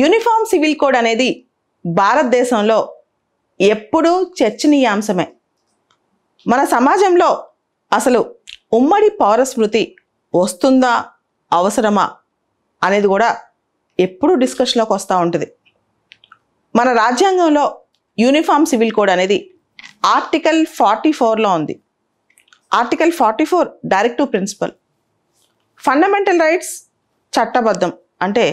uniform civil code అనేది భారతదేశంలో ఎప్పుడూ చర్చనీయాంశమే మన సమాజంలో అసలు ఉమ్మడి పౌరస్మృతి వస్తుందా అవసరమా అనేది కూడా ఎప్పుడూ డిస్కషన్లోకి వస్తూ ఉంటుంది మన రాజ్యాంగంలో యూనిఫామ్ సివిల్ కోడ్ అనేది ఆర్టికల్ ఫార్టీ ఫోర్లో ఉంది article forty four directive principle fundamental rights చట్టబద్ధం అంటే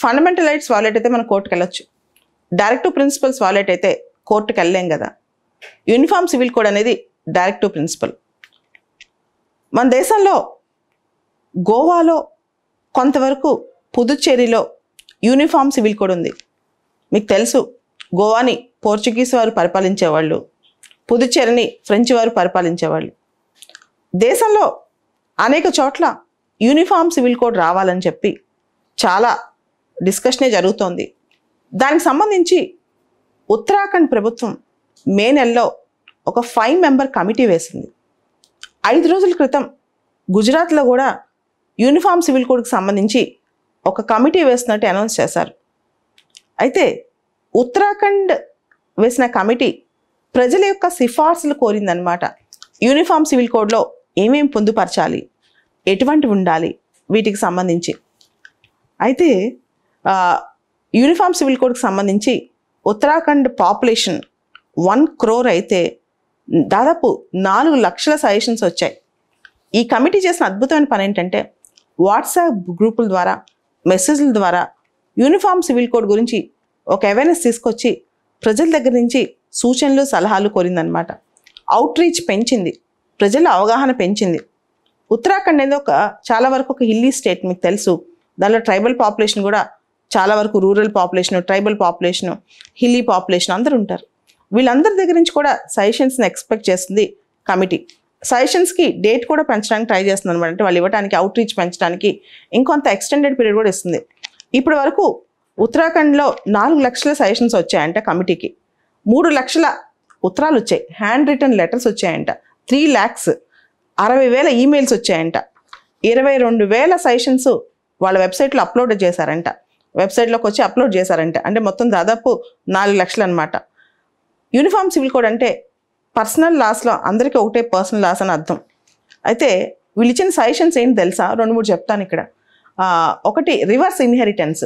ఫండమెంటల్ రైట్స్ వాలెట్ అయితే మనం కోర్టుకు వెళ్ళొచ్చు డైరెక్ట్ ప్రిన్సిపల్స్ వాలెట్ అయితే కోర్టుకు వెళ్ళలేం కదా యూనిఫామ్ సివిల్ కోడ్ అనేది డైరెక్ట్ ప్రిన్సిపల్ మన దేశంలో గోవాలో కొంతవరకు పుదుచ్చేరిలో యూనిఫామ్ సివిల్ కోడ్ ఉంది మీకు తెలుసు గోవాని పోర్చుగీస్ వారు పరిపాలించేవాళ్ళు పుదుచ్చేరిని ఫ్రెంచ్ వారు పరిపాలించేవాళ్ళు దేశంలో అనేక చోట్ల యూనిఫామ్ సివిల్ కోడ్ రావాలని చెప్పి చాలా డిస్కషనే జరుగుతోంది దానికి సంబంధించి ఉత్తరాఖండ్ ప్రభుత్వం మే నెలలో ఒక ఫైవ్ మెంబర్ కమిటీ వేసింది ఐదు రోజుల క్రితం గుజరాత్లో కూడా యూనిఫామ్ సివిల్ కోడ్కి సంబంధించి ఒక కమిటీ వేసినట్టు అనౌన్స్ చేశారు అయితే ఉత్తరాఖండ్ వేసిన కమిటీ ప్రజల యొక్క సిఫార్సులు కోరిందనమాట యూనిఫామ్ సివిల్ కోడ్లో ఏమేమి పొందుపరచాలి ఎటువంటివి ఉండాలి వీటికి సంబంధించి అయితే యూనిఫామ్ సివిల్ కోడ్కి సంబంధించి ఉత్తరాఖండ్ పాపులేషన్ వన్ క్రోర్ అయితే దాదాపు నాలుగు లక్షల సజెషన్స్ వచ్చాయి ఈ కమిటీ చేసిన అద్భుతమైన పని ఏంటంటే వాట్సాప్ గ్రూపుల ద్వారా మెసేజ్ల ద్వారా యూనిఫామ్ సివిల్ కోడ్ గురించి ఒక అవేర్నెస్ తీసుకొచ్చి ప్రజల దగ్గర నుంచి సూచనలు సలహాలు కోరిందనమాట అవుట్ రీచ్ పెంచింది ప్రజల అవగాహన పెంచింది ఉత్తరాఖండ్ అనేది ఒక చాలా వరకు ఒక హిల్లీ స్టేట్ మీకు తెలుసు దానిలో ట్రైబల్ పాపులేషన్ కూడా చాలా వరకు rural population tribal population hilly population అందరూ ఉంటారు వీళ్ళందరి దగ్గర నుంచి కూడా సజెషన్స్ని ఎక్స్పెక్ట్ చేస్తుంది కమిటీ సజెషన్స్కి డేట్ కూడా పెంచడానికి ట్రై చేస్తుంది అనమాట అంటే వాళ్ళు ఇవ్వడానికి అవుట్ రీచ్ పెంచడానికి ఇంకొంత ఎక్స్టెండెడ్ పీరియడ్ కూడా ఇస్తుంది ఇప్పటి వరకు ఉత్తరాఖండ్లో నాలుగు లక్షల సజెషన్స్ వచ్చాయంట కమిటీకి మూడు లక్షల ఉత్తరాలు వచ్చాయి హ్యాండ్ రిటర్న్ లెటర్స్ వచ్చాయంట త్రీ ల్యాక్స్ అరవై వేల ఈమెయిల్స్ వచ్చాయంట ఇరవై రెండు వేల సజెషన్స్ వాళ్ళ వెబ్సైట్లో అప్లోడ్ చేశారంట వెబ్సైట్లోకి వచ్చి అప్లోడ్ చేశారంటే అంటే మొత్తం దాదాపు నాలుగు లక్షలు అనమాట యూనిఫామ్ సివిల్ కోడ్ అంటే పర్సనల్ లాస్లో అందరికీ ఒకటే పర్సనల్ లాస్ అని అర్థం అయితే విలిచిన సజెషన్స్ ఏంటి తెలుసా రెండు మూడు చెప్తాను ఇక్కడ ఒకటి రివర్స్ ఇన్హెరిటెన్స్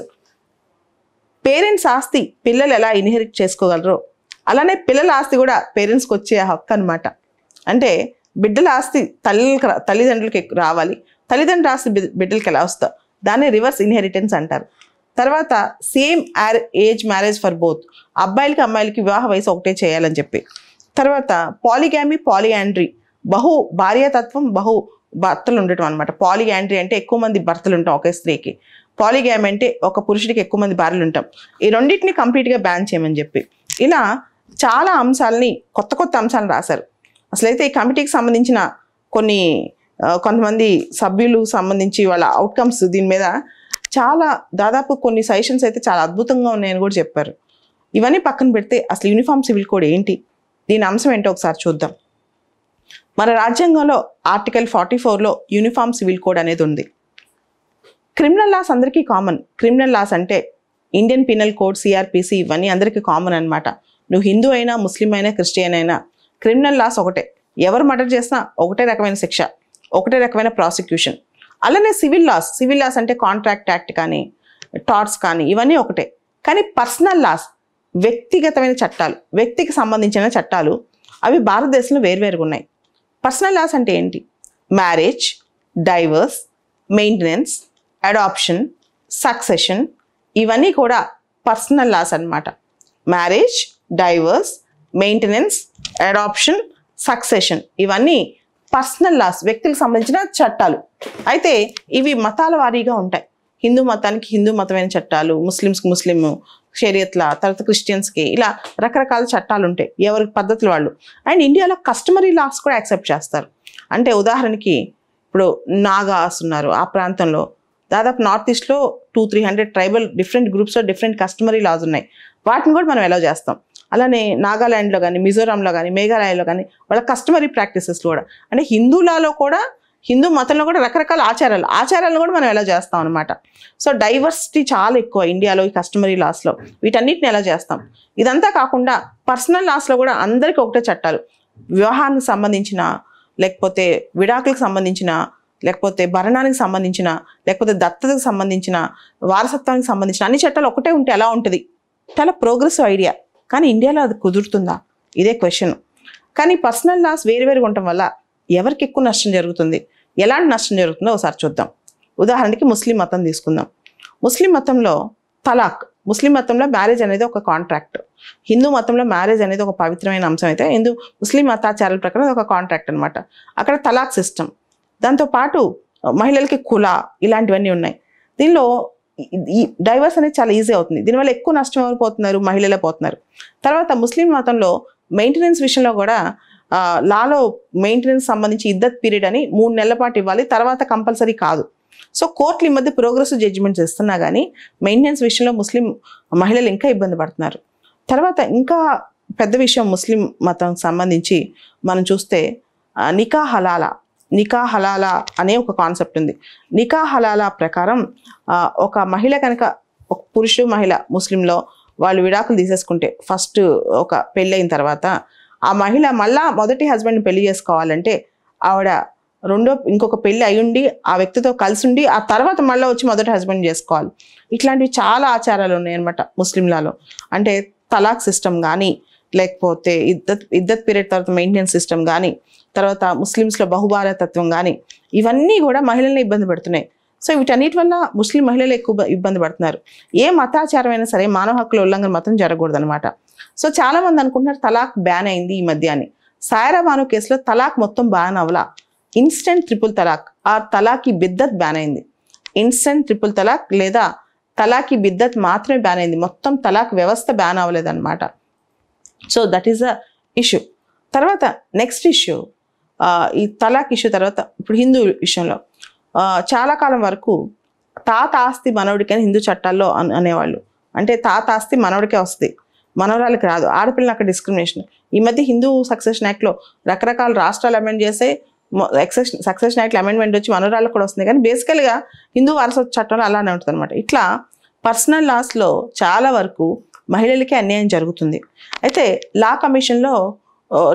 పేరెంట్స్ ఆస్తి పిల్లలు ఎలా ఇన్హెరిట్ చేసుకోగలరు అలానే పిల్లల ఆస్తి కూడా పేరెంట్స్కి వచ్చే హక్కు అనమాట అంటే బిడ్డల ఆస్తి తల్లికి తల్లిదండ్రులకి రావాలి తల్లిదండ్రుల ఆస్తి బిడ్డలకి ఎలా వస్తా దాన్ని రివర్స్ ఇన్హెరిటెన్స్ అంటారు తర్వాత సేమ్ యార్ ఏజ్ మ్యారేజ్ ఫర్ బోత్ అబ్బాయిలకి అమ్మాయిలకి వివాహ వయసు ఒకటే చేయాలని చెప్పి తర్వాత పాలిగామి పాలియాండ్రీ బహు భార్యాతత్వం బహు భర్తలు ఉండటం అనమాట పాలియాండ్రీ అంటే ఎక్కువ మంది భర్తలు ఉంటాం ఒకే స్త్రీకి పాలిగామి అంటే ఒక పురుషుడికి ఎక్కువ మంది భార్యలు ఉంటాం ఈ రెండింటిని కంప్లీట్గా బ్యాన్ చేయమని చెప్పి ఇలా చాలా అంశాలని కొత్త కొత్త అంశాలను రాశారు అసలైతే ఈ కమిటీకి సంబంధించిన కొన్ని కొంతమంది సభ్యులు సంబంధించి వాళ్ళ అవుట్కమ్స్ దీని మీద చాలా దాదాపు కొన్ని సజెషన్స్ అయితే చాలా అద్భుతంగా ఉన్నాయని కూడా చెప్పారు ఇవన్నీ పక్కన పెడితే అసలు యూనిఫామ్ సివిల్ కోడ్ ఏంటి దీని అంశం ఏంటో ఒకసారి చూద్దాం మన రాజ్యాంగంలో ఆర్టికల్ ఫార్టీ ఫోర్లో యూనిఫామ్ సివిల్ కోడ్ అనేది ఉంది క్రిమినల్ లాస్ అందరికీ కామన్ క్రిమినల్ లాస్ అంటే ఇండియన్ పినల్ కోడ్ సిఆర్పిసి ఇవన్నీ అందరికీ కామన్ అనమాట నువ్వు హిందూ అయినా ముస్లిం అయినా క్రిస్టియన్ అయినా క్రిమినల్ లాస్ ఒకటే ఎవరు మర్డర్ చేసినా ఒకటే రకమైన శిక్ష ఒకటే రకమైన ప్రాసిక్యూషన్ అలానే సివిల్ లాస్ సివిల్ లాస్ అంటే కాంట్రాక్ట్ యాక్ట్ కానీ టార్ట్స్ కానీ ఇవన్నీ ఒకటే కానీ పర్సనల్ లాస్ వ్యక్తిగతమైన చట్టాలు వ్యక్తికి సంబంధించిన చట్టాలు అవి భారతదేశంలో వేర్వేరుగా ఉన్నాయి పర్సనల్ లాస్ అంటే ఏంటి marriage divorce maintenance adoption succession ఇవన్నీ కూడా పర్సనల్ లాస్ అనమాట marriage divorce maintenance adoption succession ఇవన్నీ పర్సనల్ లాస్ వ్యక్తులకు సంబంధించిన చట్టాలు అయితే ఇవి మతాల వారీగా ఉంటాయి హిందూ మతానికి హిందూ మతమైన చట్టాలు ముస్లిమ్స్కి ముస్లిం షేరియత్ల తర్వాత క్రిస్టియన్స్కి ఇలా రకరకాల చట్టాలు ఉంటాయి ఎవరి పద్ధతులు వాళ్ళు అండ్ ఇండియాలో కస్టమరీ లాస్ కూడా యాక్సెప్ట్ చేస్తారు అంటే ఉదాహరణకి ఇప్పుడు నాగాస్ ఉన్నారు ఆ ప్రాంతంలో దాదాపు నార్త్ ఈస్ట్లో two three hundred tribal different గ్రూప్స్లో డిఫరెంట్ కస్టమరీ లాస్ ఉన్నాయి వాటిని కూడా మనం ఎలా చేస్తాం అలానే నాగాల్యాండ్లో కానీ మిజోరాంలో కానీ మేఘాలయలో కానీ వాళ్ళ కస్టమరీ ప్రాక్టీసెస్లో కూడా అంటే హిందువులలో కూడా హిందూ మతంలో కూడా రకరకాల ఆచారాలు ఆచారాలను కూడా మనం ఎలా చేస్తాం అనమాట సో డైవర్సిటీ చాలా ఎక్కువ ఇండియాలో ఈ కస్టమరీ లాస్లో వీటన్నిటిని ఎలా చేస్తాం ఇదంతా కాకుండా పర్సనల్ లాస్లో కూడా అందరికీ ఒకటే చట్టాలు వివాహానికి సంబంధించిన లేకపోతే విడాకులకు సంబంధించిన లేకపోతే భరణానికి సంబంధించిన లేకపోతే దత్తతకు సంబంధించిన వారసత్వానికి సంబంధించిన అన్ని చట్టాలు ఒకటే ఉంటే ఎలా ఉంటుంది చాలా ప్రోగ్రెసివ్ ఐడియా కానీ ఇండియాలో అది కుదురుతుందా ఇదే క్వశ్చన్ కానీ పర్సనల్ లాస్ వేరువేరుగా ఉండటం వల్ల ఎవరికి ఎక్కువ నష్టం జరుగుతుంది ఎలాంటి నష్టం జరుగుతుందో ఒకసారి చూద్దాం ఉదాహరణకి ముస్లిం మతం తీసుకుందాం ముస్లిం మతంలో తలాక్ ముస్లిం మతంలో మ్యారేజ్ అనేది ఒక కాంట్రాక్ట్ హిందూ మతంలో మ్యారేజ్ అనేది ఒక పవిత్రమైన అంశం అయితే హిందూ ముస్లిం మతాచారాల ప్రకారం ఒక కాంట్రాక్ట్ అనమాట అక్కడ తలాక్ సిస్టమ్ దాంతోపాటు మహిళలకి కుల ఇలాంటివన్నీ ఉన్నాయి దీనిలో ఈ డైవర్స్ అనేది చాలా ఈజీ అవుతుంది దీనివల్ల ఎక్కువ నష్టం ఎవరు పోతున్నారు మహిళలే పోతున్నారు తర్వాత ముస్లిం మతంలో మెయింటెనెన్స్ విషయంలో కూడా లాలో మెయింటెనెన్స్ సంబంధించి ఇద్దత్ పీరియడ్ అని మూడు నెలల పాటు ఇవ్వాలి తర్వాత కంపల్సరీ కాదు సో కోర్టులు ఈ మధ్య ప్రోగ్రెస్ జడ్జిమెంట్స్ ఇస్తున్నా కానీ మెయింటెనెన్స్ విషయంలో ముస్లిం మహిళలు ఇంకా ఇబ్బంది పడుతున్నారు తర్వాత ఇంకా పెద్ద విషయం ముస్లిం మతం సంబంధించి మనం చూస్తే నికా హలాలా నికా హలాలా అనే ఒక కాన్సెప్ట్ ఉంది నికా హలాలా ప్రకారం ఒక మహిళ కనుక ఒక పురుషుడు మహిళ ముస్లింలో వాళ్ళు విడాకులు తీసేసుకుంటే ఫస్ట్ ఒక పెళ్ళైన తర్వాత ఆ మహిళ మళ్ళా మొదటి హస్బెండ్ని పెళ్లి చేసుకోవాలంటే ఆవిడ రెండో ఇంకొక పెళ్ళి అయ్యుండి ఆ వ్యక్తితో కలిసి ఉండి ఆ తర్వాత మళ్ళీ వచ్చి మొదటి హస్బెండ్ చేసుకోవాలి ఇట్లాంటివి చాలా ఆచారాలు ఉన్నాయి అనమాట ముస్లింలలో అంటే తలాక్ సిస్టమ్ కానీ లేకపోతే ఇద్దత్ ఇద్దత్ పీరియడ్ తర్వాత మెయింటెనెన్స్ సిస్టమ్ కానీ తర్వాత ముస్లిమ్స్లో బహుభారతత్వం తత్వం కానీ ఇవన్నీ కూడా మహిళల్ని ఇబ్బంది పెడుతున్నాయి సో వీటన్నిటి వల్ల ముస్లిం మహిళలు ఎక్కువ ఇబ్బంది పడుతున్నారు ఏ మతాచారమైనా సరే మానవ హక్కుల ఉల్లంఘన మాత్రం జరగకూడదు అనమాట సో చాలామంది అనుకుంటున్నారు తలాక్ బ్యాన్ అయింది ఈ మధ్య అని సాయరా కేసులో తలాక్ మొత్తం బ్యాన్ అవలా ఇన్స్టెంట్ ట్రిపుల్ తలాక్ ఆ తలాకి బిద్దత్ బ్యాన్ అయింది ఇన్స్టెంట్ ట్రిపుల్ తలాక్ లేదా తలాకి బిద్దత్ మాత్రమే బ్యాన్ అయింది మొత్తం తలాక్ వ్యవస్థ బ్యాన్ అనమాట so that is a issue తర్వాత నెక్స్ట్ ఇష్యూ ఈ తలాక్ ఇష్యూ తర్వాత ఇప్పుడు హిందూ విషయంలో చాలా కాలం వరకు తాత ఆస్తి మనవడికి అని హిందూ చట్టాల్లో అనేవాళ్ళు అంటే తాత ఆస్తి మనవడికే వస్తుంది మనవరాలకి రాదు ఆడపిల్లలు అక్కడ డిస్క్రిమినేషన్ ఈ మధ్య హిందూ సక్సెషన్ యాక్ట్లో రకరకాల రాష్ట్రాలు అమెండ్ చేసే సక్సెషన్ సక్సెషన్ యాక్ట్ అమెండ్మెంట్ వచ్చి మనవరాలకు కూడా వస్తుంది కానీ బేసికల్గా హిందూ వారసత్వ చట్టంలో అలానే ఉంటుంది అనమాట ఇట్లా పర్సనల్ లాస్లో చాలా వరకు మహిళలకే అన్యాయం జరుగుతుంది అయితే లా కమిషన్లో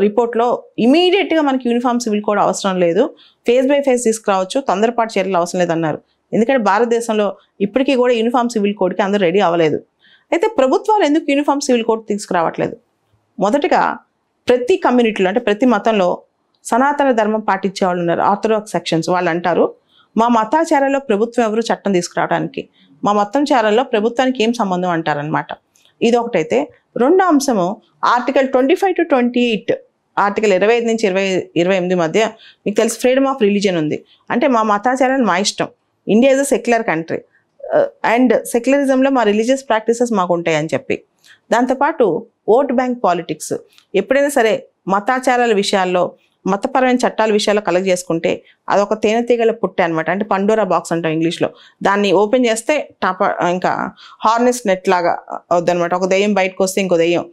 రిపోర్ట్లో ఇమీడియట్గా మనకి యూనిఫామ్ సివిల్ కోడ్ అవసరం లేదు ఫేస్ బై ఫేస్ తీసుకురావచ్చు తొందరపాటు చర్యలు అవసరం లేదన్నారు ఎందుకంటే భారతదేశంలో ఇప్పటికీ కూడా యూనిఫామ్ సివిల్ కోడ్కి అందరూ రెడీ అవ్వలేదు అయితే ప్రభుత్వాలు ఎందుకు యూనిఫామ్ సివిల్ కోడ్ తీసుకురావట్లేదు మొదటగా ప్రతి కమ్యూనిటీలో అంటే ప్రతి మతంలో సనాతన ధర్మం పాటించే వాళ్ళు ఉన్నారు ఆర్థడాక్స్ సెక్షన్స్ వాళ్ళు అంటారు మా మతాచారాల్లో ప్రభుత్వం ఎవరు చట్టం తీసుకురావడానికి మా మతం చారాల్లో ప్రభుత్వానికి ఏం సంబంధం అంటారనమాట ఇదొకటైతే రెండో అంశము article twenty five to twenty eight article ఇరవై ఐదు నుంచి ఇరవై ఇరవై ఎనిమిది మధ్య మీకు తెలిసి ఫ్రీడమ్ ఆఫ్ రిలీజన్ ఉంది అంటే మా మతాచారాలు మా ఇష్టం India is a secular country uh, and సెక్యులరిజంలో మా రిలీజియస్ ప్రాక్టీసెస్ మాకు ఉంటాయి అని చెప్పి దాంతోపాటు ఓట్ బ్యాంక్ పాలిటిక్స్ ఎప్పుడైనా సరే మతాచారాల విషయాల్లో మతపరమైన చట్టాల విషయాలు కలెక్ట్ చేసుకుంటే అదొక తేనెతీగల పుట్టే అనమాట అంటే పండోరా బాక్స్ అంటాం ఇంగ్లీష్లో దాన్ని ఓపెన్ చేస్తే టాప ఇంకా హార్నెస్ నెట్ లాగా అవుద్దనమాట ఒక దెయ్యం బయటకు వస్తే ఇంకో దయ్యం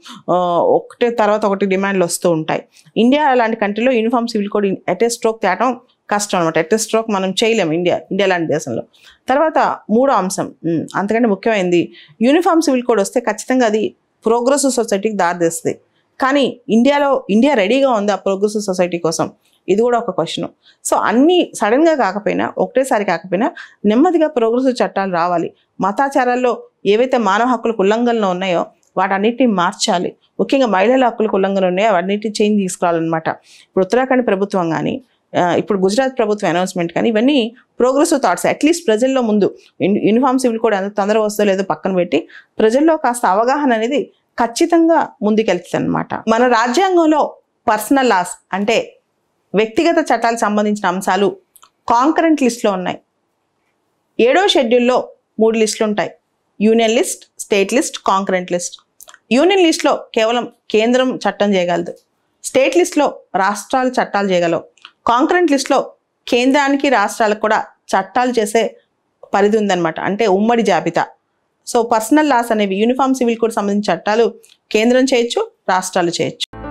ఒకటి తర్వాత ఒకటి డిమాండ్లు వస్తూ ఉంటాయి ఇండియా లాంటి కంట్రీలో uniform civil code at stroke తేటం కష్టం అనమాట ఎట్ స్ట్రోక్ మనం చేయలేము ఇండియా ఇండియా లాంటి దేశంలో తర్వాత మూడో అంశం అంతకంటే ముఖ్యమైనది యూనిఫామ్ సివిల్ కోడ్ వస్తే ఖచ్చితంగా అది ప్రోగ్రెసివ్ సొసైటీకి దారితీస్తుంది కానీ ఇండియాలో ఇండియా రెడీగా ఉంది ఆ ప్రోగ్రెసివ్ సొసైటీ కోసం ఇది కూడా ఒక క్వశ్చన్ సో అన్నీ సడన్గా కాకపోయినా ఒకటేసారి కాకపోయినా నెమ్మదిగా ప్రోగ్రెసివ్ చట్టాలు రావాలి మతాచారాల్లో ఏవైతే మానవ హక్కులకు ఉల్లంఘనలు ఉన్నాయో వాటన్నిటిని మార్చాలి ముఖ్యంగా మహిళల హక్కులకు ఉల్లంఘనలు ఉన్నాయో అవన్నిటిని చేంజ్ తీసుకురావాలన్నమాట ఇప్పుడు ఉత్తరాఖండ్ ప్రభుత్వం కానీ ఇప్పుడు గుజరాత్ ప్రభుత్వం అనౌన్స్మెంట్ కానీ ఇవన్నీ ప్రోగ్రెసివ్ థాట్స్ అట్లీస్ట్ ప్రజల్లో ముందు యూనిఫామ్ సివిల్ కూడా ఎంత తొందరగా వస్తుందో లేదో పక్కన పెట్టి ప్రజల్లో కాస్త అవగాహన అనేది ఖచ్చితంగా ముందుకెళ్తుంది అనమాట మన రాజ్యాంగంలో పర్సనల్ లాస్ అంటే వ్యక్తిగత చట్టాలకు సంబంధించిన అంశాలు కాంకరెంట్ లిస్ట్లో ఉన్నాయి ఏడో షెడ్యూల్లో మూడు లిస్టులు ఉంటాయి union list state list concurrent list union లిస్ట్లో కేవలం కేంద్రం చట్టం చేయగలదు స్టేట్ లిస్ట్లో రాష్ట్రాలు చట్టాలు చేయగలవు కాంకరెంట్ లిస్ట్లో కేంద్రానికి రాష్ట్రాలకు కూడా చట్టాలు చేసే పరిధి ఉందన్నమాట అంటే ఉమ్మడి జాబితా సో పర్సనల్ లాస్ అనేవి యూనిఫామ్ సివిల్ కోడ్ సంబంధించిన చట్టాలు కేంద్రం చేయొచ్చు రాష్ట్రాలు చేయొచ్చు